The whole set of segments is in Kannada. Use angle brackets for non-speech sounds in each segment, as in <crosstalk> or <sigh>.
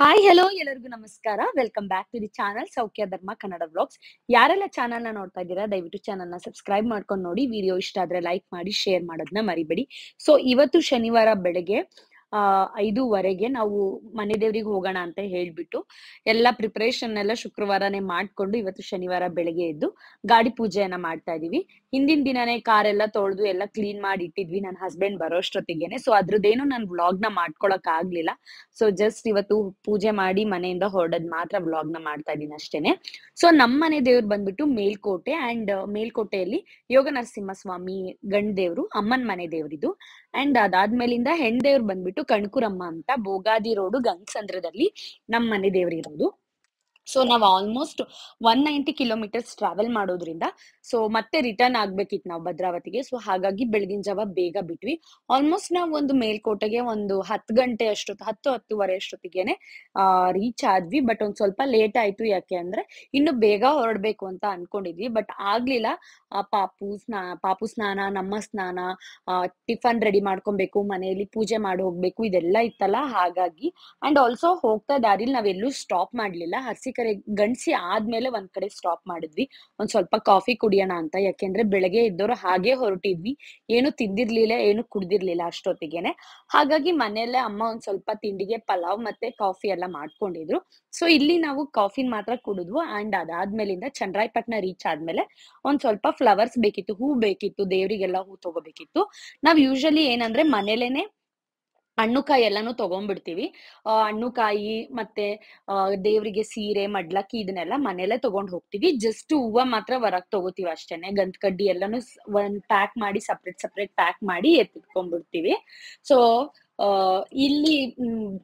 ಹಾಯ್ ಹಲೋ ಎಲ್ಲರಿಗೂ ನಮಸ್ಕಾರ welcome back to the channel Soukhya Dharma Kannada blogs ಯಾರೆಲ್ಲ ಚಾನಲ್ ನ ನೋಡ್ತಾ ಇದ್ದೀರಾ ದಯವಿಟ್ಟು ಚಾನಲ್ ನ ಸಬ್ಸ್ಕ್ರೈಬ್ ಮಾಡ್ಕೊಂಡು ನೋಡಿ ವಿಡಿಯೋ ಇಷ್ಟ ಆದ್ರೆ ಲೈಕ್ ಮಾಡಿ ಶೇರ್ ಮಾಡೋದನ್ನ ಮರಿಬೇಡಿ ಸೊ ಇವತ್ತು ಶನಿವಾರ ಬೆಳಗ್ಗೆ ಆ ಐದೂವರೆಗೆ ನಾವು ಮನೆ ದೇವ್ರಿಗೆ ಹೋಗೋಣ ಅಂತ ಹೇಳ್ಬಿಟ್ಟು ಎಲ್ಲಾ ಪ್ರಿಪರೇಷನ್ ಎಲ್ಲ ಶುಕ್ರವಾರನೇ ಮಾಡ್ಕೊಂಡು ಇವತ್ತು ಶನಿವಾರ ಬೆಳಗ್ಗೆ ಎದ್ದು ಗಾಡಿ ಪೂಜೆಯನ್ನ ಮಾಡ್ತಾ ಇದೀವಿ ಹಿಂದಿನ ದಿನನೇ ಕಾರ್ ಎಲ್ಲ ತೊಳೆದು ಎಲ್ಲ ಕ್ಲೀನ್ ಮಾಡಿ ಇಟ್ಟಿದ್ವಿ ನನ್ನ ಹಸ್ಬೆಂಡ್ ಬರೋಷ್ಟೊತ್ತಿಗೆನೆ ಸೊ ಅದ್ರದ್ದೇನು ನಾನು ವ್ಲಾಗ್ ನ ಮಾಡ್ಕೊಳಕ್ ಆಗ್ಲಿಲ್ಲ ಸೊ ಜಸ್ಟ್ ಇವತ್ತು ಪೂಜೆ ಮಾಡಿ ಮನೆಯಿಂದ ಹೊರಡದ್ ಮಾತ್ರ ವ್ಲಾಗ್ ನ ಮಾಡ್ತಾ ಇದೀನಿ ಅಷ್ಟೇನೆ ಸೊ ನಮ್ಮ ಮನೆ ದೇವ್ರು ಬಂದ್ಬಿಟ್ಟು ಮೇಲ್ಕೋಟೆ ಅಂಡ್ ಮೇಲ್ಕೋಟೆಯಲ್ಲಿ ಯೋಗ ನರಸಿಂಹ ಸ್ವಾಮಿ ಗಂಡ ದೇವ್ರು ಅಮ್ಮನ್ ಮನೆ ದೇವ್ರಿದು ಅಂಡ್ ಅದಾದ್ಮೇಲಿಂದ ಹೆಣ್ ಬಂದ್ಬಿಟ್ಟು ಕಣ್ಕುರಮ್ಮ ಅಂತ ಭೋಗಾದಿ ರೋಡು ಗಂಗಸಂದ್ರದಲ್ಲಿ ನಮ್ಮ ಮನೆ ದೇವ್ರಿರೋದು ಸೊ ನಾವ್ almost one ninety kilometers travel ಮಾಡೋದ್ರಿಂದ ಸೊ ಮತ್ತೆ ರಿಟರ್ನ್ ಆಗ್ಬೇಕಿತ್ತು ನಾವು ಭದ್ರಾವತಿಗೆ ಸೊ ಹಾಗಾಗಿ ಬೆಳಗಿನ ಜಾವ ಬೇಗ ಬಿಟ್ವಿ ಆಲ್ಮೋಸ್ಟ್ ನಾವು ಒಂದು ಮೇಲ್ಕೋಟೆಗೆ ಒಂದು ಹತ್ತು ಗಂಟೆ ಅಷ್ಟೊತ್ತು ಹತ್ತು ಹತ್ತುವರೆ ಅಷ್ಟೊತ್ತಿಗೆನೆ ರೀಚ್ ಆದ್ವಿ ಬಟ್ ಒಂದ್ ಸ್ವಲ್ಪ ಲೇಟ್ ಆಯ್ತು ಯಾಕೆ ಅಂದ್ರೆ ಇನ್ನು ಬೇಗ ಹೊರಡ್ಬೇಕು ಅಂತ ಅನ್ಕೊಂಡಿದ್ವಿ ಬಟ್ ಆಗ್ಲಿಲ್ಲ ಪಾಪು ಸ್ನಾ ಪಾಪು ಸ್ನಾನ ನಮ್ಮ ಸ್ನಾನ ಟಿಫನ್ ರೆಡಿ ಮಾಡ್ಕೊಬೇಕು ಮನೆಯಲ್ಲಿ ಪೂಜೆ ಮಾಡಿ ಹೋಗ್ಬೇಕು ಇದೆಲ್ಲ ಇತ್ತಲ್ಲ ಹಾಗಾಗಿ ಅಂಡ್ ಆಲ್ಸೋ ಹೋಗ್ತಾ ದಾರಿಲಿ ನಾವೆಲ್ಲೂ ಸ್ಟಾಪ್ ಮಾಡ್ಲಿಲ್ಲ ಹರ್ಸಿ ಕರೆ ಗಂಡ್ಸಿ ಆದ್ಮೇಲೆ ಒಂದ್ ಕಡೆ ಸ್ಟಾಪ್ ಮಾಡಿದ್ವಿ ಒಂದ್ ಸ್ವಲ್ಪ ಕಾಫಿ ಕುಡಿಯೋಣ ಅಂತ ಯಾಕೆಂದ್ರೆ ಬೆಳಗ್ಗೆ ಇದ್ದವ್ರು ಹಾಗೆ ಹೊರಟಿದ್ವಿ ಏನು ತಿಂದಿರ್ಲಿಲ್ಲ ಏನು ಕುಡ್ದಿರ್ಲಿಲ್ಲ ಅಷ್ಟೊತ್ತಿಗೆನೆ ಹಾಗಾಗಿ ಮನೆಯಲ್ಲೇ ಅಮ್ಮ ಒಂದ್ ಸ್ವಲ್ಪ ತಿಂಡಿಗೆ ಪಲಾವ್ ಮತ್ತೆ ಕಾಫಿ ಎಲ್ಲ ಮಾಡ್ಕೊಂಡಿದ್ರು ಸೊ ಇಲ್ಲಿ ನಾವು ಕಾಫಿನ್ ಮಾತ್ರ ಕುಡಿದ್ವು ಅಂಡ್ ಅದಾದ್ಮೇಲಿಂದ ಚಂದ್ರಾಯಪಟ್ನ ರೀಚ್ ಆದ್ಮೇಲೆ ಒಂದ್ ಸ್ವಲ್ಪ ಫ್ಲವರ್ಸ್ ಬೇಕಿತ್ತು ಹೂ ಬೇಕಿತ್ತು ದೇವರಿಗೆಲ್ಲ ಹೂ ತಗೋಬೇಕಿತ್ತು ನಾವ್ ಯೂಶಲಿ ಏನಂದ್ರೆ ಮನೇಲೇನೆ ಹಣ್ಣುಕಾಯಿ ಎಲ್ಲಾನು ತಗೊಂಡ್ಬಿಡ್ತೀವಿ ಹಣ್ಣುಕಾಯಿ ಮತ್ತೆ ದೇವರಿಗೆ ಸೀರೆ ಮಡ್ಲಕ್ಕಿ ಇದನ್ನೆಲ್ಲ ಮನೆಯಲ್ಲೇ ತಗೊಂಡ್ ಹೋಗ್ತೀವಿ ಜಸ್ಟ್ ಹೂವ ಮಾತ್ರ ಹೊರಗ್ ತಗೋತೀವಿ ಅಷ್ಟೇನೆ ಗಂಧ ಕಡ್ಡಿ ಎಲ್ಲಾನು ಒಂದ್ ಪ್ಯಾಕ್ ಮಾಡಿ ಸಪ್ರೇಟ್ ಸಪ್ರೇಟ್ ಪ್ಯಾಕ್ ಮಾಡಿ ಎತ್ತಿಟ್ಕೊಂಡ್ಬಿಡ್ತೀವಿ ಸೊ ಇಲ್ಲಿ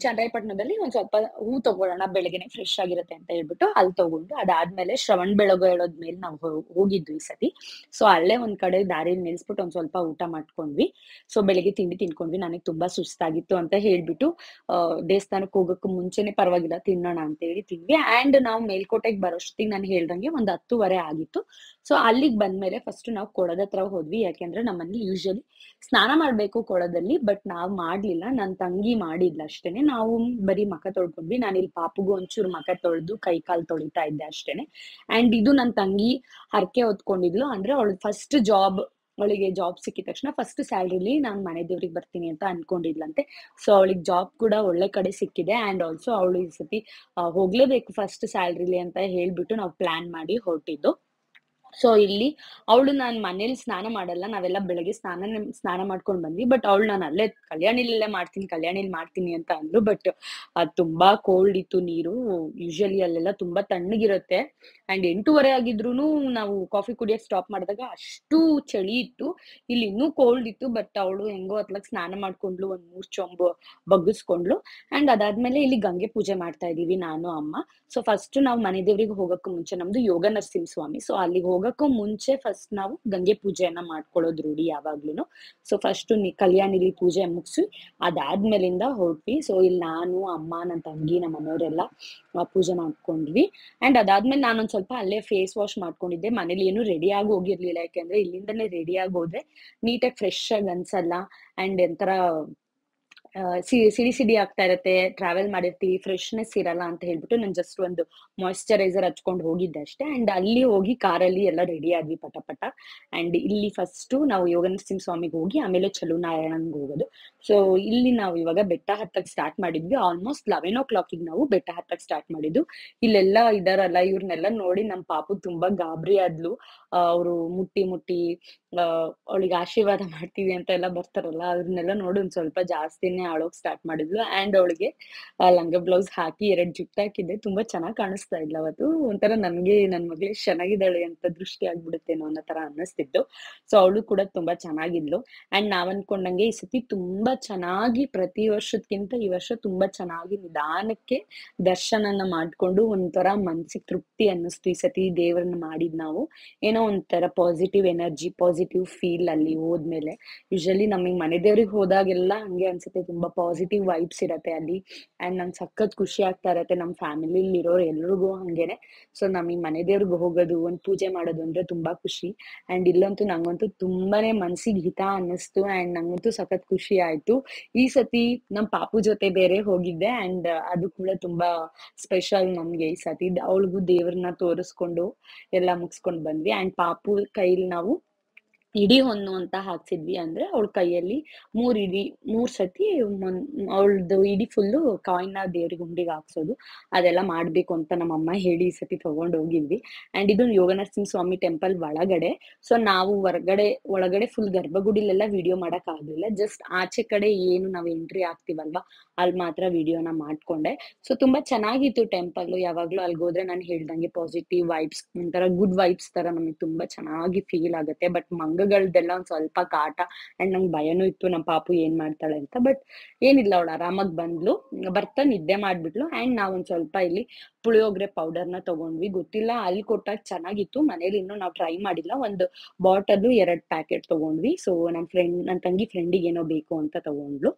ಚನ್ನರಾಯಪಟ್ಟಣದಲ್ಲಿ ಒಂದ್ ಸ್ವಲ್ಪ ಹೂ ತಗೊಳ್ಳೋಣ ಬೆಳಗ್ಗೆನೆ ಫ್ರೆಶ್ ಆಗಿರುತ್ತೆ ಅಂತ ಹೇಳ್ಬಿಟ್ಟು ಅಲ್ಲಿ ತಗೊಂಡು ಅದಾದ್ಮೇಲೆ ಶ್ರವಣ್ ಬೆಳಗ್ಗೆ ಮೇಲೆ ನಾವು ಹೋಗಿದ್ವಿ ಈ ಸತಿ ಸೊ ಅಲ್ಲೇ ಒಂದ್ ಕಡೆ ದಾರಿ ನಿಲ್ಸ್ಬಿಟ್ಟು ಒಂದ್ ಸ್ವಲ್ಪ ಊಟ ಮಾಡ್ಕೊಂಡ್ವಿ ಸೊ ಬೆಳಿಗ್ಗೆ ತಿಂಡಿ ತಿನ್ಕೊಂಡ್ವಿ ನನಗೆ ತುಂಬಾ ಸುಸ್ತಾಗಿತ್ತು ಅಂತ ಹೇಳ್ಬಿಟ್ಟು ದೇವಸ್ಥಾನಕ್ಕೆ ಹೋಗಕ್ಕೆ ಮುಂಚೆನೆ ಪರವಾಗಿಲ್ಲ ತಿನ್ನೋಣ ಅಂತ ಹೇಳಿ ತಿಂದ್ವಿ ಅಂಡ್ ನಾವು ಮೇಲ್ಕೋಟೆಗೆ ಬರೋಷ್ಟಿಗೆ ನಾನು ಹೇಳ್ದಂಗೆ ಒಂದ್ ಹತ್ತುವರೆ ಆಗಿತ್ತು ಸೊ ಅಲ್ಲಿಗೆ ಬಂದ್ಮೇಲೆ ಫಸ್ಟ್ ನಾವು ಕೊಳದ ಹತ್ರ ಹೋದ್ವಿ ಯಾಕೆಂದ್ರೆ ನಮ್ಮಲ್ಲಿ ಯೂಶಲಿ ಸ್ನಾನ ಮಾಡ್ಬೇಕು ಕೊಳದಲ್ಲಿ ಬಟ್ ನಾವ್ ಮಾಡ್ಲಿಲ್ಲ ನನ್ ತಂಗಿ ಮಾಡಿದ್ಲ ಅಷ್ಟೇನೆ ನಾವು ಬರೀ ಮಖ ತೊಳ್ಕೊಂಡ್ವಿ ನಾನು ಇಲ್ಲಿ ಪಾಪುಗೂ ಒಂಚೂರು ಮಖ ತೊಳೆದು ಕೈ ಕಾಲು ತೊಳಿತಾ ಇದ್ದೆ ಅಷ್ಟೇನೆ ಅಂಡ್ ಇದು ನನ್ ತಂಗಿ ಹರಕೆ ಹೊತ್ಕೊಂಡಿದ್ಲು ಅಂದ್ರೆ ಅವಳು ಫಸ್ಟ್ ಜಾಬ್ ಅವಳಿಗೆ ಜಾಬ್ ಸಿಕ್ಕಿದ ತಕ್ಷಣ ಫಸ್ಟ್ ಸ್ಯಾಲ್ರಿಲಿ ನಾನು ಮನೆ ದೇವ್ರಿಗೆ ಬರ್ತೀನಿ ಅಂತ ಅನ್ಕೊಂಡಿದ್ಲಂತೆ ಸೊ ಅವಳಿಗೆ ಜಾಬ್ ಕೂಡ ಒಳ್ಳೆ ಕಡೆ ಸಿಕ್ಕಿದೆ ಅಂಡ್ ಆಲ್ಸೋ ಅವಳು ಈ ಸತಿ ಹೋಗ್ಲೇಬೇಕು ಫಸ್ಟ್ ಸ್ಯಾಲ್ರಿಲಿ ಅಂತ ಹೇಳ್ಬಿಟ್ಟು ನಾವು ಪ್ಲಾನ್ ಮಾಡಿ ಹೊರಟಿದ್ದು ಸೊ ಇಲ್ಲಿ ಅವಳು ನಾನು ಮನೇಲಿ ಸ್ನಾನ ಮಾಡಲ್ಲ ನಾವೆಲ್ಲ ಬೆಳಗ್ಗೆ ಸ್ನಾನ ಸ್ನಾನ ಮಾಡ್ಕೊಂಡು ಬಂದ್ವಿ ಬಟ್ ಅವಳು ನಾನು ಅಲ್ಲೇ ಕಲ್ಯಾಣಿಲೆಲ್ಲೇ ಮಾಡ್ತೀನಿ ಕಲ್ಯಾಣಿಲಿ ಮಾಡ್ತೀನಿ ಅಂತ ಅಂದ್ರು ಬಟ್ ಅದು ತುಂಬಾ ಕೋಲ್ಡ್ ಇತ್ತು ನೀರು ಯೂಶಲಿ ಅಲ್ಲೆಲ್ಲ ತುಂಬಾ ತಣ್ಣಗಿರುತ್ತೆ ಅಂಡ್ ಎಂಟೂವರೆ ಆಗಿದ್ರು ನಾವು ಕಾಫಿ ಕುಡಿಯಕ್ ಸ್ಟಾಪ್ ಮಾಡಿದಾಗ ಅಷ್ಟು ಚಳಿ ಇತ್ತು ಇಲ್ಲಿ ಇನ್ನೂ ಕೋಲ್ಡ್ ಇತ್ತು ಬಟ್ ಅವಳು ಹೆಂಗೋ ಅತ್ಲಕ್ ಸ್ನಾನ ಮಾಡ್ಕೊಂಡ್ಲು ಒಂದ್ ಮೂರ್ ಚೊಂಬು ಬಗ್ಗಿಸ್ಕೊಂಡ್ಲು ಅಂಡ್ ಅದಾದ್ಮೇಲೆ ಇಲ್ಲಿ ಗಂಗೆ ಪೂಜೆ ಮಾಡ್ತಾ ಇದೀವಿ ನಾನು ಅಮ್ಮ ಸೊ ಫಸ್ಟ್ ನಾವು ಮನೆ ದೇವ್ರಿಗೆ ಹೋಗಕ್ಕೆ ಮುಂಚೆ ನಮ್ದು ಯೋಗ ನರಸಿಂಹ ಸ್ವಾಮಿ ಸೊ ಅಲ್ಲಿಗೆ ಹೋಗ ಹೋಗಕ್ಕೂ ಮುಂಚೆ ಫಸ್ಟ್ ನಾವು ಗಂಗೆ ಪೂಜೆಯನ್ನ ಮಾಡ್ಕೊಳ್ಳೋದು ರೂಢಿ ಯಾವಾಗ್ಲೂ ಸೊ ಫಸ್ಟ್ ಕಲ್ಯಾಣಿಲಿ ಪೂಜೆ ಮುಗಿಸಿ ಅದಾದ್ಮೇಲಿಂದ ಹೊರಟ್ವಿ ಸೊ ಇಲ್ಲಿ ನಾನು ಅಮ್ಮ ನನ್ನ ತಂಗಿ ನಮ್ಮ ಮನೆಯವರೆಲ್ಲ ಪೂಜೆ ಮಾಡ್ಕೊಂಡ್ವಿ ಅಂಡ್ ಅದಾದ್ಮೇಲೆ ನಾನೊಂದ್ ಸ್ವಲ್ಪ ಅಲ್ಲೇ ಫೇಸ್ ವಾಶ್ ಮಾಡ್ಕೊಂಡಿದ್ದೆ ಮನೇಲಿ ಏನು ರೆಡಿ ಆಗಿ ಹೋಗಿರ್ಲಿಲ್ಲ ಯಾಕೆಂದ್ರೆ ಇಲ್ಲಿಂದನೇ ಆಗಿ ಹೋದ್ರೆ ನೀಟಾಗಿ ಫ್ರೆಶ್ ಆಗಿ ಅನ್ಸಲ್ಲ ಅಂಡ್ ಎಂತರ ಸಿಡಿ ಸಿಡಿ ಆಗ್ತಾ ಇರತ್ತೆ ಟ್ರಾವೆಲ್ ಮಾಡಿರ್ತೀವಿ ಫ್ರೆಶ್ನೆಸ್ ಇರಲ್ಲ ಅಂತ ಹೇಳ್ಬಿಟ್ಟು ನಾನು ಜಸ್ಟ್ ಒಂದು ಮಾಯಶ್ಚರೈಸರ್ ಹಚ್ಕೊಂಡು ಹೋಗಿದ್ದೆ ಅಷ್ಟೇ ಅಂಡ್ ಅಲ್ಲಿ ಹೋಗಿ ಕಾರಲ್ಲಿ ಎಲ್ಲ ರೆಡಿ ಆದ್ವಿ ಪಟ ಪಟ ಅಂಡ್ ಇಲ್ಲಿ ಫಸ್ಟ್ ನಾವು ಸಿಂಗ್ ಸ್ವಾಮಿಗೆ ಹೋಗಿ ಆಮೇಲೆ ನಾರಾಯಣನ್ಗೆ ಹೋಗೋದು ಸೊ ಇಲ್ಲಿ ನಾವು ಇವಾಗ ಬೆಟ್ಟ ಹತ್ತಕ್ಕೆ ಸ್ಟಾರ್ಟ್ ಮಾಡಿದ್ವಿ ಆಲ್ಮೋಸ್ಟ್ ಲೆವೆನ್ ಓ ಕ್ಲಾಕಿಗೆ ನಾವು ಬೆಟ್ಟ ಹತ್ತಕ್ಕೆ ಸ್ಟಾರ್ಟ್ ಮಾಡಿದ್ದು ಇಲ್ಲೆಲ್ಲ ಇದಾರಲ್ಲ ಇವ್ರನ್ನೆಲ್ಲ ನೋಡಿ ನಮ್ಮ ಪಾಪು ತುಂಬಾ ಗಾಬರಿ ಆದ್ಲು ಅವರು ಮುಟ್ಟಿ ಮುಟ್ಟಿ ಅವಳಿಗೆ ಆಶೀರ್ವಾದ <laughs> ಮಾಡ್ತೀವಿ ಅಂತ ಎಲ್ಲ ಬರ್ತಾರಲ್ಲ ಅವ್ರನ್ನೆಲ್ಲ ನೋಡಿ ಒಂದ್ ಸ್ವಲ್ಪ ಜಾಸ್ತಿನೇ ಆಳೋಕ್ ಸ್ಟಾರ್ಟ್ ಮಾಡಿದ್ಲು ಅಂಡ್ ಅವಳಿಗೆ ಲಂಗ ಬ್ಲೌಸ್ ಹಾಕಿ ಎರಡು ಜುಟ್ ಹಾಕಿದ್ದೆ ತುಂಬಾ ಚೆನ್ನಾಗಿ ಕಾಣಿಸ್ತಾ ಇಲ್ಲ ಅವತ್ತು ಒಂಥರ ನನ್ಗೆ ನನ್ ಮಗ್ಳು ಚೆನ್ನಾಗಿದ್ದಾಳೆ ಅಂತ ದೃಷ್ಟಿ ಆಗ್ಬಿಡುತ್ತೇನೋ ಅನ್ನೋ ತರ ಅನ್ನಿಸ್ತಿತ್ತು ಸೊ ಅವಳು ಕೂಡ ತುಂಬಾ ಚೆನ್ನಾಗಿದ್ಲು ಅಂಡ್ ನಾವ್ ಅನ್ಕೊಂಡಂಗೆ ಈ ಸತಿ ತುಂಬಾ ಚೆನ್ನಾಗಿ ಪ್ರತಿ ವರ್ಷಕ್ಕಿಂತ ಈ ವರ್ಷ ತುಂಬಾ ಚೆನ್ನಾಗಿ ನಿಧಾನಕ್ಕೆ ದರ್ಶನನ ಮಾಡ್ಕೊಂಡು ಒಂಥರ ಮನ್ಸಿಗೆ ತೃಪ್ತಿ ಅನ್ನಿಸ್ತು ಈ ಸತಿ ದೇವ್ರನ್ನ ಮಾಡಿದ್ ನಾವು ಏನೋ ಒಂಥರ ಪಾಸಿಟಿವ್ ಎನರ್ಜಿ ಪಾಸಿಟಿವ್ ಫೀಲ್ ಅಲ್ಲಿ ಹೋದ್ಮೇಲೆ ಯೂಶಲಿ ನಮಗೆ ಮನೆ ದೇವ್ರಿಗೆ ಹೋದಾಗೆಲ್ಲ ಹಂಗೆ ಅನ್ಸುತ್ತೆ ತುಂಬಾ ಪಾಸಿಟಿವ್ ವೈಬ್ಸ್ ಇರತ್ತೆ ಅಲ್ಲಿ ಅಂಡ್ ನಂಗೆ ಸಖತ್ ಖುಷಿ ಆಗ್ತಾ ಇರತ್ತೆ ನಮ್ಮ ಫ್ಯಾಮಿಲಿಲಿ ಇರೋರು ಎಲ್ರಿಗೂ ಹಂಗೇನೆ ಸೊ ನಮಗೆ ಮನೆ ದೇವ್ರಿಗೆ ಹೋಗೋದು ಒಂದು ಪೂಜೆ ಮಾಡೋದು ಅಂದ್ರೆ ತುಂಬಾ ಖುಷಿ ಅಂಡ್ ಇಲ್ಲಂತೂ ನಂಗಂತೂ ತುಂಬಾನೇ ಮನ್ಸಿಗೆ ಹಿತ ಅನ್ನಿಸ್ತು ಅಂಡ್ ನಂಗಂತೂ ಸಖತ್ ಖುಷಿ ಆಯ್ತು ಈ ಸತಿ ನಮ್ ಪಾಪು ಜೊತೆ ಬೇರೆ ಹೋಗಿದ್ದೆ ಅಂಡ್ ಅದು ಕೂಡ ತುಂಬಾ ಸ್ಪೆಷಲ್ ನಮ್ಗೆ ಈ ಸತಿ ಅವಳಿಗೂ ದೇವ್ರನ್ನ ತೋರಿಸ್ಕೊಂಡು ಎಲ್ಲ ಮುಗಿಸ್ಕೊಂಡು ಬಂದ್ವಿ ಅಂಡ್ ಪಾಪು ಕೈಲಿ ನಾವು ಇಡೀ ಹೊನ್ನು ಅಂತ ಹಾಕ್ಸಿದ್ವಿ ಅಂದ್ರೆ ಅವಳ ಕೈಯಲ್ಲಿ ಮೂರ್ ಇಡಿ ಮೂರ್ ಸತಿ ಅವಳದು ಇಡೀ ಫುಲ್ಲು ಕಾಯಿನ್ ನ ದೇವ್ರಿಗೆ ಗುಂಡಿಗೆ ಹಾಕ್ಸೋದು ಅದೆಲ್ಲ ಮಾಡ್ಬೇಕು ಅಂತ ನಮ್ಮ ಅಮ್ಮ ಹೇಳಿ ಈ ಸತಿ ತಗೊಂಡ್ ಹೋಗಿದ್ವಿ ಅಂಡ್ ಇದು ಯೋಗ ನರಸಿಂಹ ಸ್ವಾಮಿ ಟೆಂಪಲ್ ಒಳಗಡೆ ಸೊ ನಾವು ಹೊರಗಡೆ ಒಳಗಡೆ ಫುಲ್ ಗರ್ಭಗುಡಿಲೆಲ್ಲ ವಿಡಿಯೋ ಮಾಡಕ್ ಆಗ್ಲಿಲ್ಲ ಜಸ್ಟ್ ಆಚೆ ಕಡೆ ಏನು ನಾವು ಎಂಟ್ರಿ ಆಗ್ತಿವಲ್ವಾ ಅಲ್ಲಿ ಮಾತ್ರ ವಿಡಿಯೋನ ಮಾಡ್ಕೊಂಡೆ ಸೊ ತುಂಬಾ ಚೆನ್ನಾಗಿತ್ತು ಟೆಂಪಲ್ ಯಾವಾಗ್ಲೂ ಹೋದ್ರೆ ನಾನು ಹೇಳ್ದಂಗೆ ಪಾಸಿಟಿವ್ ವೈಬ್ಸ್ ಒಂಥರ ಗುಡ್ ವೈಬ್ಸ್ ತರ ನಮಗೆ ತುಂಬಾ ಚೆನ್ನಾಗಿ ಫೀಲ್ ಆಗುತ್ತೆ ಬಟ್ ಮಂಗ ಹಗ್ಗಗಳ್ದೆಲ್ಲ ಒಂದ್ ಸ್ವಲ್ಪ ಕಾಟ ಅಂಡ್ ನಂಗೆ ಭಯನೂ ಇತ್ತು ನಮ್ಮ ಪಾಪು ಏನ್ ಮಾಡ್ತಾಳೆ ಅಂತ ಬಟ್ ಏನಿಲ್ಲ ಅವಳು ಆರಾಮಾಗಿ ಬಂದ್ಲು ಬರ್ತಾ ನಿದ್ದೆ ಮಾಡ್ಬಿಟ್ಲು ಅಂಡ್ ನಾವ್ ಒಂದ್ ಸ್ವಲ್ಪ ಇಲ್ಲಿ ಪುಳಿಯೋಗ್ರೆ ಪೌಡರ್ನ ತಗೊಂಡ್ವಿ ಗೊತ್ತಿಲ್ಲ ಅಲ್ಲಿ ಕೊಟ್ಟಾಗ ಚೆನ್ನಾಗಿತ್ತು ಮನೇಲಿ ಇನ್ನೂ ನಾವು ಟ್ರೈ ಮಾಡಿಲ್ಲ ಒಂದು ಬಾಟಲ್ ಎರಡ್ ಪ್ಯಾಕೆಟ್ ತಗೊಂಡ್ವಿ ಸೊ ನಮ್ಮ ಫ್ರೆಂಡ್ ನನ್ನ ತಂಗಿ ಫ್ರೆಂಡಿಗೆ ಏನೋ ಬೇಕು ಅಂತ ತಗೊಂಡ್ಲು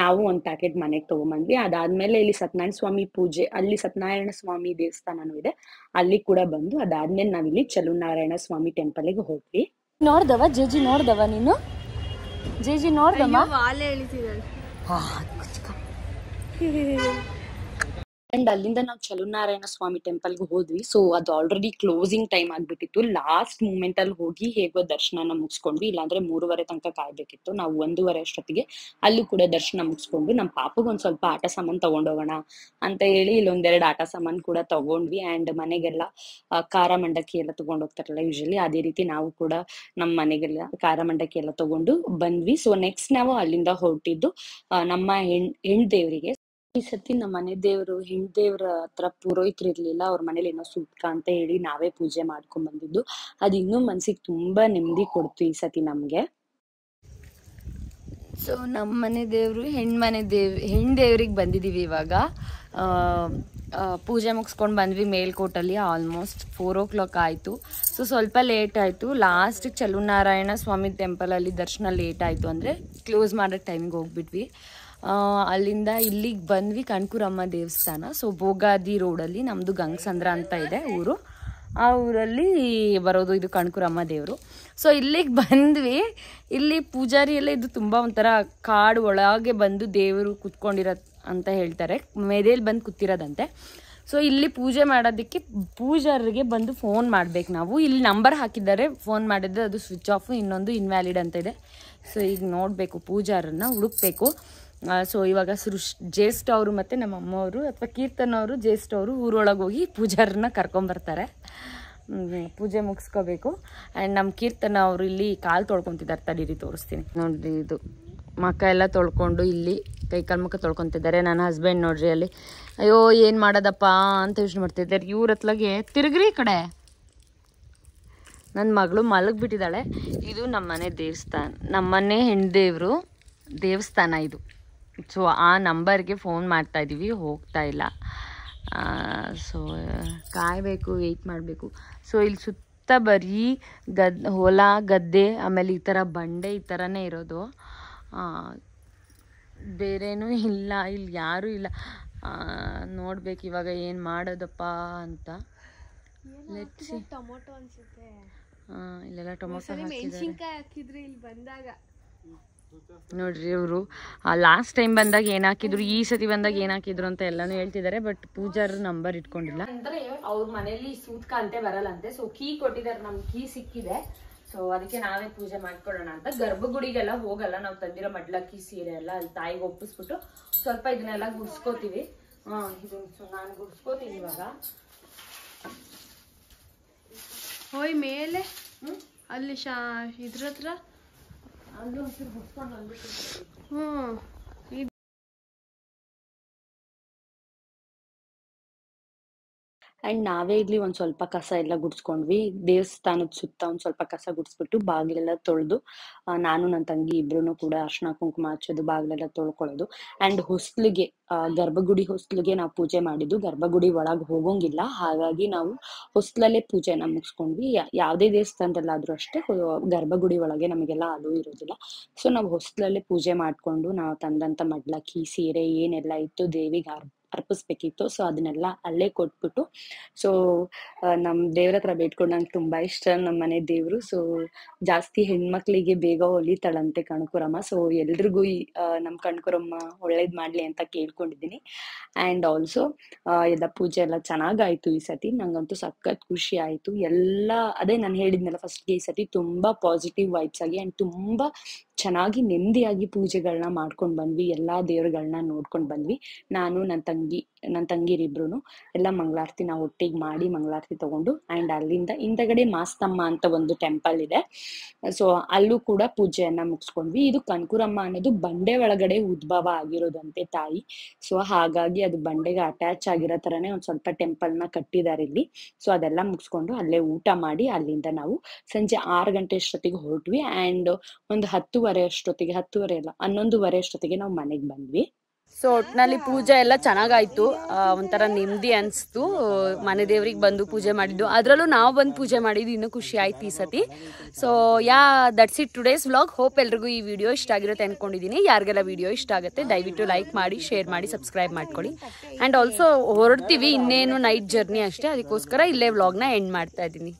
ನಾವು ಒಂದು ಪ್ಯಾಕೆಟ್ ಮನೆಗೆ ಬಂದ್ವಿ ಅದಾದ್ಮೇಲೆ ಇಲ್ಲಿ ಸತ್ಯನಾರಾಯಣ ಸ್ವಾಮಿ ಪೂಜೆ ಅಲ್ಲಿ ಸತ್ಯನಾರಾಯಣ ಸ್ವಾಮಿ ದೇವಸ್ಥಾನನೂ ಇದೆ ಅಲ್ಲಿ ಕೂಡ ಬಂದು ಅದಾದ್ಮೇಲೆ ನಾವಿಲ್ಲಿ ನಾರಾಯಣ ಸ್ವಾಮಿ ಟೆಂಪಲ್ ಗೆ ಹೋಗ್ವಿ ನೋಡ್ದವ ಜೇಜಿ ನೋಡ್ದವ ನೀನು ಜೇಜಿ ಹೇಳಿದ ಅಂಡ್ ಅಲ್ಲಿಂದ ನಾವು ಚಲುನಾರಾಯಣ ಸ್ವಾಮಿ ಟೆಂಪಲ್ಗೆ ಹೋದ್ವಿ ಸೊ ಅದು ಆಲ್ರೆಡಿ ಕ್ಲೋಸಿಂಗ್ ಟೈಮ್ ಆಗ್ಬಿಟ್ಟಿತ್ತು ಲಾಸ್ಟ್ ಮೂಮೆಂಟ್ ಅಲ್ಲಿ ಹೋಗಿ ಹೇಗೋ ದರ್ಶನನ ಮುಗಿಸ್ಕೊಂಡ್ವಿ ಇಲ್ಲಾಂದ್ರೆ ಮೂರುವರೆ ತನಕ ಕಾಯ್ಬೇಕಿತ್ತು ನಾವು ಒಂದೂವರೆ ಅಷ್ಟೊತ್ತಿಗೆ ಅಲ್ಲೂ ಕೂಡ ದರ್ಶನ ಮುಗಿಸ್ಕೊಂಡು ನಮ್ಮ ಪಾಪಗೆ ಒಂದ್ ಸ್ವಲ್ಪ ಆಟ ಸಾಮಾನು ತಗೊಂಡೋಗೋಣ ಅಂತ ಹೇಳಿ ಒಂದೆರಡು ಆಟ ಸಾಮಾನ್ ಕೂಡ ತಗೊಂಡ್ವಿ ಅಂಡ್ ಮನೆಗೆಲ್ಲ ಖಾರ ಮಂಡಕ್ಕಿ ಎಲ್ಲ ತಗೊಂಡ್ ಹೋಗ್ತಾರಲ್ಲ ಯೂಶಲಿ ಅದೇ ರೀತಿ ನಾವು ಕೂಡ ನಮ್ಮ ಮನೆಗೆಲ್ಲ ಖಾರ ಮಂಡಕ್ಕಿ ಎಲ್ಲ ತಗೊಂಡು ಬಂದ್ವಿ ಸೊ ನೆಕ್ಸ್ಟ್ ನಾವು ಅಲ್ಲಿಂದ ಹೊರಟಿದ್ದು ನಮ್ಮ ಹೆಣ್ ಹೆಣ್ ದೇವರಿಗೆ ಈ ಸತಿ ನಮ್ಮ ಮನೆ ದೇವರು ಹೆಣ್ ದೇವ್ರ ಹತ್ರ ಪುರೋಹಿತರಿರ್ಲಿಲ್ಲ ಅವ್ರ ಮನೇಲಿ ಏನೋ ಸೂಟ್ಕ ಅಂತ ಹೇಳಿ ನಾವೇ ಪೂಜೆ ಮಾಡ್ಕೊಂಡ್ ಬಂದಿದ್ದು ಅದು ಇನ್ನೂ ಮನ್ಸಿಗೆ ತುಂಬಾ ನೆಮ್ಮದಿ ಕೊಡ್ತು ಈ ಸತಿ ನಮ್ಗೆ ಸೊ ನಮ್ಮ ಮನೆ ದೇವರು ಮನೆ ದೇವ್ ಹೆಣ್ ದೇವ್ರಿಗೆ ಬಂದಿದ್ದೀವಿ ಇವಾಗ ಪೂಜೆ ಮುಗಿಸ್ಕೊಂಡು ಬಂದ್ವಿ ಮೇಲ್ಕೋಟಲ್ಲಿ ಆಲ್ಮೋಸ್ಟ್ ಫೋರ್ ಓ ಕ್ಲಾಕ್ ಆಯಿತು ಸೊ ಸ್ವಲ್ಪ ಲೇಟ್ ಆಯಿತು ಲಾಸ್ಟ್ ಚಲುನಾರಾಯಣ ಸ್ವಾಮಿ ಟೆಂಪಲಲ್ಲಿ ದರ್ಶನ ಲೇಟ್ ಆಯಿತು ಅಂದರೆ ಕ್ಲೋಸ್ ಮಾಡೋ ಟೈಮಿಗೆ ಹೋಗ್ಬಿಟ್ವಿ ಅಲ್ಲಿಂದ ಇಲ್ಲಿಗೆ ಬಂದ್ವಿ ಕಣ್ಕೂರಮ್ಮ ದೇವಸ್ಥಾನ ಸೊ ಬೋಗಾದಿ ರೋಡಲ್ಲಿ ನಮ್ಮದು ಗಂಗಸಂದ್ರ ಅಂತ ಇದೆ ಊರು ಆ ಊರಲ್ಲಿ ಬರೋದು ಇದು ಕಣ್ಕೂರಮ್ಮ ದೇವರು ಸೊ ಇಲ್ಲಿಗೆ ಬಂದ್ವಿ ಇಲ್ಲಿ ಪೂಜಾರಿ ಎಲ್ಲ ಇದು ತುಂಬ ಒಂಥರ ಕಾಡು ಒಳಗೆ ಬಂದು ದೇವರು ಕುತ್ಕೊಂಡಿರೋ ಅಂತ ಹೇಳ್ತಾರೆ ಮೆದೇಲಿ ಬಂದು ಕೂತಿರೋದಂತೆ ಸೊ ಇಲ್ಲಿ ಪೂಜೆ ಮಾಡೋದಕ್ಕೆ ಪೂಜಾರಿಗೆ ಬಂದು ಫೋನ್ ಮಾಡಬೇಕು ನಾವು ಇಲ್ಲಿ ನಂಬರ್ ಹಾಕಿದ್ದಾರೆ ಫೋನ್ ಮಾಡಿದರೆ ಅದು ಸ್ವಿಚ್ ಆಫು ಇನ್ನೊಂದು ಇನ್ವ್ಯಾಲಿಡ್ ಅಂತ ಇದೆ ಸೊ ಈಗ ನೋಡಬೇಕು ಪೂಜಾರನ್ನು ಹುಡುಕ್ಬೇಕು ಸೊ ಇವಾಗ ಸೃಷ್ ಜ್ಯೇಷ್ಠ ಅವರು ಮತ್ತು ನಮ್ಮ ಅಮ್ಮವರು ಅಥವಾ ಕೀರ್ತನ್ ಅವರು ಜ್ಯೇಷ್ಠ ಅವರು ಊರೊಳಗೆ ಹೋಗಿ ಪೂಜಾರನ್ನ ಕರ್ಕೊಂಬರ್ತಾರೆ ಪೂಜೆ ಮುಗಿಸ್ಕೋಬೇಕು ಆ್ಯಂಡ್ ನಮ್ಮ ಕೀರ್ತನ ಅವರು ಇಲ್ಲಿ ಕಾಲು ತೊಳ್ಕೊತಿದ್ದಾರೆ ತಡೀರಿ ತೋರಿಸ್ತೀನಿ ನೋಡಿರಿ ಇದು ಮಕ್ಕ ಎಲ್ಲ ತೊಳ್ಕೊಂಡು ಇಲ್ಲಿ ಕೈ ಮುಖ ತೊಳ್ಕೊತಿದ್ದಾರೆ ನನ್ನ ಹಸ್ಬೆಂಡ್ ನೋಡ್ರಿ ಅಲ್ಲಿ ಅಯ್ಯೋ ಏನು ಮಾಡೋದಪ್ಪ ಅಂತ ಯೋಚನೆ ಮಾಡ್ತಿದ್ದಾರೆ ಇವ್ರ ಹತ್ಲಾಗೆ ತಿರುಗ್ರಿ ಕಡೆ ನನ್ನ ಮಗಳು ಮಲಗಿಬಿಟ್ಟಿದ್ದಾಳೆ ಇದು ನಮ್ಮನೆ ದೇವಸ್ಥಾನ ನಮ್ಮನೆ ಹೆಣ್ಣು ದೇವರು ದೇವಸ್ಥಾನ ಇದು ಸೊ ಆ ನಂಬರ್ಗೆ ಫೋನ್ ಮಾಡ್ತಾ ಇದ್ದೀವಿ ಹೋಗ್ತಾ ಇಲ್ಲ ಸೊ ಕಾಯಬೇಕು ವೆಯ್ಟ್ ಮಾಡಬೇಕು ಸೊ ಇಲ್ಲಿ ಸುತ್ತ ಬರೀ ಗದ್ ಹೊಲ ಗದ್ದೆ ಆಮೇಲೆ ಈ ಥರ ಬಂಡೆ ಈ ಥರನೇ ಇರೋದು ಬೇರೇನೂ ಇಲ್ಲ ಇಲ್ಲಿ ಯಾರೂ ಇಲ್ಲ ನೋಡ್ಬೇಕು ಇವಾಗ ಏನು ಮಾಡೋದಪ್ಪ ಅಂತ ಟೊಮೊಟೊ ಅನ್ಸುತ್ತೆ ಇಲ್ಲೆಲ್ಲ ಟೊಮೊಟೊ ಹಾಕಿದ್ರೆ ಇಲ್ಲಿ ಬಂದಾಗ ನೋಡ್ರಿ ಇವರು ಲಾಸ್ಟ್ ಟೈಮ್ ಬಂದಾಗ ಏನಾಕಿದ್ರು ಈ ಸತಿ ಬಂದಾಗ ಹಾಕಿದ್ರು ಅಂತ ಎಲ್ಲಾನು ಹೇಳ್ತಿದಾರೆ ಬಟ್ ಪೂಜಾರ್ ನಂಬರ್ ಇಟ್ಕೊಂಡಿಲ್ಲ ಅಂದ್ರೆ ಅವ್ರ ಮನೇಲಿ ಸೂತ್ಕ ಅಂತೆ ಬರಲ್ಲಂತೆ ಸೊ ಕೀ ಕೊಟ್ಟಿದ್ದಾರೆ ನಮ್ಗೆ ಕೀ ಸಿಕ್ಕಿದೆ ಸೊ ಅದಕ್ಕೆ ನಾವೇ ಪೂಜೆ ಮಾಡ್ಕೊಳ್ಳೋಣ ಅಂತ ಗರ್ಭಗುಡಿಗೆಲ್ಲ ಹೋಗಲ್ಲ ನಾವು ತಂದಿರೋ ಮಡ್ಲಕ್ಕಿ ಸೀರೆ ಎಲ್ಲ ಅಲ್ಲಿ ತಾಯಿಗೆ ಒಪ್ಪಿಸ್ಬಿಟ್ಟು ಸ್ವಲ್ಪ ಇದನ್ನೆಲ್ಲ ಗುಡ್ಸ್ಕೋತೀವಿ ಹಾ ಇದು ನಾನು ಗುಡ್ಸ್ಕೋತೀನಿ ಇವಾಗ ಹೋಯ್ ಮೇಲೆ ಅಲ್ಲಿ ಶಾ ಇದ್ರ ಹತ್ರ 안경 쓰고 못 살아. 응. ಅಂಡ್ ನಾವೇ ಇಲ್ಲಿ ಒಂದ್ ಸ್ವಲ್ಪ ಕಸ ಎಲ್ಲ ಗುಡ್ಸ್ಕೊಂಡ್ವಿ ದೇವಸ್ಥಾನದ ಸುತ್ತ ಒಂದ್ ಸ್ವಲ್ಪ ಕಸ ಗುಡ್ಸ್ಬಿಟ್ಟು ಬಾಗಿಲೆಲ್ಲ ತೊಳೆದು ನಾನು ನನ್ನ ತಂಗಿ ಇಬ್ರು ಕೂಡ ಅರ್ಶನ ಕುಂಕುಮ ಹಚ್ಚೋದು ಬಾಗಿಲೆಲ್ಲ ತೊಳ್ಕೊಳ್ಳೋದು ಅಂಡ್ ಹೊಸ್ಲಿಗೆ ಗರ್ಭಗುಡಿ ಹೊಸ್ಲಿಗೆ ನಾವು ಪೂಜೆ ಮಾಡಿದ್ದು ಗರ್ಭಗುಡಿ ಒಳಗೆ ಹೋಗೋಂಗಿಲ್ಲ ಹಾಗಾಗಿ ನಾವು ಹೊಸ್ಲಲ್ಲೇ ಪೂಜೆನ ಮುಗಿಸ್ಕೊಂಡ್ವಿ ಯಾವುದೇ ದೇವಸ್ಥಾನದಲ್ಲಾದ್ರೂ ಅಷ್ಟೇ ಗರ್ಭಗುಡಿ ಒಳಗೆ ನಮಗೆಲ್ಲ ಅಲೂ ಇರೋದಿಲ್ಲ ಸೊ ನಾವು ಹೊಸ್ಲಲ್ಲೇ ಪೂಜೆ ಮಾಡ್ಕೊಂಡು ನಾವು ತಂದಂತ ಮಡ್ಲಕ್ಕಿ ಸೀರೆ ಏನೆಲ್ಲ ಇತ್ತು ದೇವಿಗೆ ಅರ್ಪಿಸ್ಬೇಕಿತ್ತು ಸೊ ಅದನ್ನೆಲ್ಲ ಅಲ್ಲೇ ಕೊಟ್ಬಿಟ್ಟು ಸೊ ನಮ್ಮ ದೇವ್ರ ಹತ್ರ ಬೇಡ್ಕೊಂಡು ನಂಗೆ ತುಂಬಾ ಇಷ್ಟ ನಮ್ಮ ಮನೆ ದೇವರು ಸೊ ಜಾಸ್ತಿ ಹೆಣ್ಮಕ್ಳಿಗೆ ಬೇಗ ಹೊಲಿತಾಳಂತೆ ಕಣ್ಕುರಮ್ಮ ಸೊ ಎಲ್ರಿಗೂ ಈ ನಮ್ಮ ಕಣ್ಕುರಮ್ಮ ಒಳ್ಳೇದು ಮಾಡ್ಲಿ ಅಂತ ಕೇಳ್ಕೊಂಡಿದ್ದೀನಿ ಅಂಡ್ ಆಲ್ಸೋ ಎಲ್ಲ ಪೂಜೆ ಎಲ್ಲ ಆಯ್ತು ಈ ಸತಿ ನಂಗಂತೂ ಸಖತ್ ಖುಷಿ ಆಯಿತು ಎಲ್ಲ ಅದೇ ನಾನು ಹೇಳಿದ್ನಲ್ಲ ಫಸ್ಟ್ ಈ ಸತಿ ತುಂಬಾ ಪಾಸಿಟಿವ್ ವೈಬ್ಸ್ ಆಗಿ ಅಂಡ್ ತುಂಬಾ ಚೆನ್ನಾಗಿ ನೆಮ್ಮದಿಯಾಗಿ ಪೂಜೆಗಳನ್ನ ಮಾಡ್ಕೊಂಡ್ ಬಂದ್ವಿ ಎಲ್ಲಾ ದೇವ್ರಗಳನ್ನ ನೋಡ್ಕೊಂಡ್ ಬಂದ್ವಿ ನಾನು ನನ್ನ ತಂಗಿ ನನ್ನ ತಂಗಿರಿಬ್ರು ಎಲ್ಲ ಮಂಗಳಾರತಿ ನಾವು ಒಟ್ಟಿಗೆ ಮಾಡಿ ಮಂಗಳಾರತಿ ತಗೊಂಡು ಅಂಡ್ ಅಲ್ಲಿಂದ ಹಿಂದಗಡೆ ಮಾಸ್ತಮ್ಮ ಅಂತ ಒಂದು ಟೆಂಪಲ್ ಇದೆ ಸೊ ಅಲ್ಲೂ ಕೂಡ ಪೂಜೆಯನ್ನ ಮುಗಿಸ್ಕೊಂಡ್ವಿ ಇದು ಕನಕುರಮ್ಮ ಅನ್ನೋದು ಬಂಡೆ ಒಳಗಡೆ ಉದ್ಭವ ಆಗಿರೋದಂತೆ ತಾಯಿ ಸೊ ಹಾಗಾಗಿ ಅದು ಬಂಡೆಗೆ ಅಟ್ಯಾಚ್ ಆಗಿರೋ ತರನೇ ಒಂದು ಸ್ವಲ್ಪ ಟೆಂಪಲ್ ನ ಕಟ್ಟಿದಾರೆ ಇಲ್ಲಿ ಸೊ ಅದೆಲ್ಲ ಮುಗಿಸ್ಕೊಂಡು ಅಲ್ಲೇ ಊಟ ಮಾಡಿ ಅಲ್ಲಿಂದ ನಾವು ಸಂಜೆ ಆರು ಗಂಟೆ ಅಷ್ಟೊತ್ತಿಗೆ ಹೊರಟ್ವಿ ಆ್ಯಂಡ್ ಒಂದು ಹತ್ತುವರೆ ಅಷ್ಟೊತ್ತಿಗೆ ಹತ್ತುವರೆ ಅಲ್ಲ ಹನ್ನೊಂದುವರೆ ಅಷ್ಟೊತ್ತಿಗೆ ನಾವು ಮನೆಗೆ ಬಂದ್ವಿ ಸೊ ಒಟ್ಟಿನಲ್ಲಿ ಪೂಜೆ ಎಲ್ಲ ಚೆನ್ನಾಗಾಯ್ತು ಒಂಥರ ನೆಮ್ಮದಿ ಅನಿಸ್ತು ಮನೆ ದೇವ್ರಿಗೆ ಬಂದು ಪೂಜೆ ಮಾಡಿದ್ದು ಅದರಲ್ಲೂ ನಾವು ಬಂದು ಪೂಜೆ ಮಾಡಿದ್ದು ಇನ್ನೂ ಖುಷಿ ಆಯ್ತು ಈ ಸತಿ so yeah that's it today's vlog hope ಎಲ್ರಿಗೂ ಈ ವಿಡಿಯೋ ಇಷ್ಟ ಆಗಿರುತ್ತೆ ಅಂದ್ಕೊಂಡಿದ್ದೀನಿ ಯಾರಿಗೆಲ್ಲ ವಿಡಿಯೋ ಇಷ್ಟ ಆಗುತ್ತೆ ದಯವಿಟ್ಟು ಲೈಕ್ ಮಾಡಿ ಶೇರ್ ಮಾಡಿ ಸಬ್ಸ್ಕ್ರೈಬ್ ಮಾಡ್ಕೊಳ್ಳಿ ಆ್ಯಂಡ್ ಆಲ್ಸೋ ಹೊರಡ್ತೀವಿ ಇನ್ನೇನು ನೈಟ್ ಜರ್ನಿ ಅಷ್ಟೇ ಅದಕ್ಕೋಸ್ಕರ ಇಲ್ಲೇ ವ್ಲಾಗ್ನ ಎಂಡ್ ಮಾಡ್ತಾ ಇದ್ದೀನಿ